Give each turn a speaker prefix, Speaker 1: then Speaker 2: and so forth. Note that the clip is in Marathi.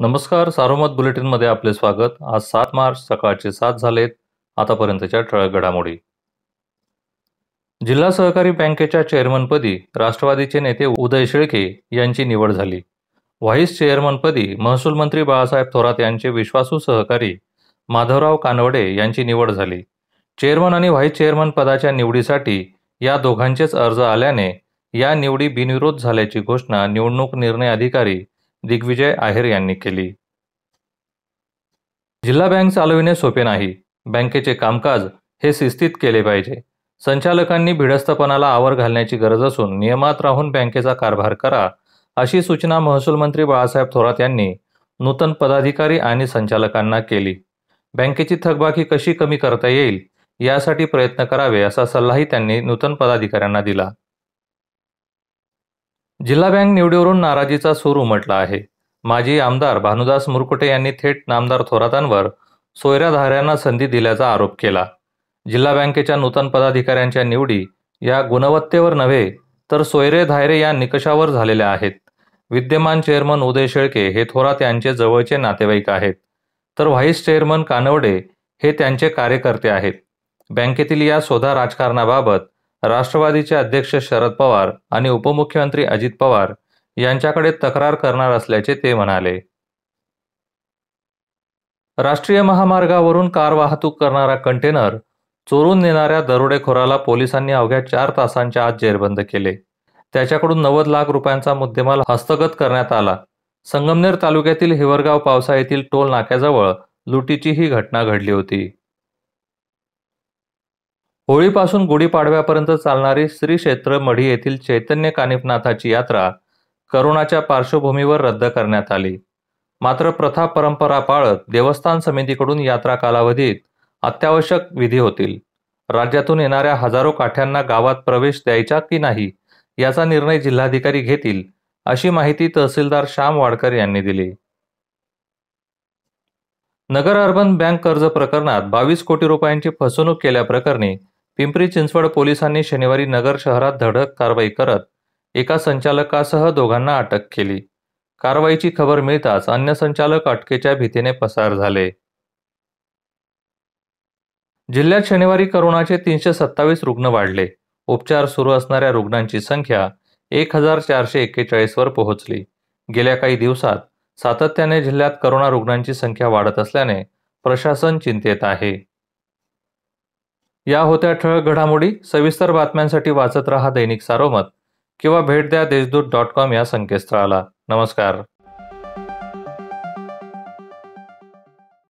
Speaker 1: नमस्कार सारोमत बुलेटिनमध्ये आपले स्वागत आज सात मार्च सकाळचे सात झालेत आतापर्यंतच्या ठळक घडामोडी जिल्हा सहकारी बँकेच्या चेअरमनपदी राष्ट्रवादीचे नेते उदय शेळके यांची निवड झाली व्हाईस चेअरमनपदी महसूल मंत्री बाळासाहेब थोरात यांचे विश्वासू सहकारी माधवराव कानवडे यांची निवड झाली चेअरमन आणि व्हाईस चेअरमन पदाच्या निवडीसाठी या दोघांचेच अर्ज आल्याने या निवडी बिनविरोध झाल्याची घोषणा निवडणूक निर्णय अधिकारी दिग्विजय आहेर यांनी केली जिल्हा बँक चालविणे सोपे नाही बँकेचे कामकाज हे शिस्तीत केले पाहिजे संचालकांनी भिडस्तपणाला आवर घालण्याची गरज असून नियमात राहून बँकेचा कारभार करा अशी सूचना महसूल मंत्री बाळासाहेब थोरात यांनी नूतन पदाधिकारी आणि संचालकांना केली बँकेची थकबाकी कशी कमी करता येईल यासाठी प्रयत्न करावे असा सल्लाही त्यांनी नूतन पदाधिकाऱ्यांना दिला जिल्हा बँक निवडीवरून नाराजीचा सूर उमटला आहे माजी आमदार भानुदास मुरकुटे यांनी थेट नामदार थोरातांवर धाऱ्यांना संधी दिल्याचा आरोप केला जिल्हा बँकेच्या नूतन पदाधिकाऱ्यांच्या निवडी या गुणवत्तेवर नव्हे तर सोयरे धायरे या निकषावर झालेल्या आहेत विद्यमान चेअरमन उदय शेळके हे थोरात यांचे जवळचे नातेवाईक आहेत तर व्हाईस चेअरमन कानवडे हे त्यांचे कार्यकर्ते आहेत बँकेतील या सोधा राजकारणाबाबत राष्ट्रवादीचे अध्यक्ष शरद पवार आणि उपमुख्यमंत्री अजित पवार यांच्याकडे तक्रार करणार असल्याचे ते म्हणाले राष्ट्रीय महामार्गावरून कार वाहतूक करणारा कंटेनर चोरून नेणाऱ्या दरोडेखोराला पोलिसांनी अवघ्या चार तासांच्या आत जेरबंद केले त्याच्याकडून नव्वद लाख रुपयांचा मुद्देमाल हस्तगत करण्यात आला संगमनेर तालुक्यातील हिवरगाव पावसा येथील टोल नाक्याजवळ लुटीची ही घटना घडली होती होळीपासून गुढीपाडव्यापर्यंत चालणारी श्री क्षेत्र मढी येथील चैतन्य कानिपनाथाची यात्रा करोनाच्या पार्श्वभूमीवर रद्द करण्यात आली मात्र प्रथा परंपरा पाळत देवस्थान समितीकडून यात्रा कालावधीत अत्यावश्यक विधी होतील राज्यातून येणाऱ्या हजारो काठ्यांना गावात प्रवेश द्यायचा की नाही याचा निर्णय जिल्हाधिकारी घेतील अशी माहिती तहसीलदार श्याम वाडकर यांनी दिली नगर अर्बन बँक कर्ज प्रकरणात बावीस कोटी रुपयांची फसवणूक केल्याप्रकरणी पिंपरी चिंचवड पोलिसांनी शनिवारी नगर शहरात धडक कारवाई करत एका संचालकासह दोघांना अटक केली कारवाईची खबर मिळताच अन्य संचालक अटकेच्या भीतीने पसार झाले जिल्ह्यात शनिवारी करोनाचे तीनशे सत्तावीस रुग्ण वाढले उपचार सुरू असणाऱ्या रुग्णांची संख्या एक हजार चारशे एक्केचाळीसवर पोहोचली गेल्या काही दिवसात सातत्याने जिल्ह्यात करोना रुग्णांची संख्या वाढत असल्याने प्रशासन चिंतेत आहे या होत्या ठळक घडामोडी सविस्तर बातम्यांसाठी वाचत रहा दैनिक सारोमत किंवा भेट द्या देशदूत डॉट कॉम या संकेतस्थळाला नमस्कार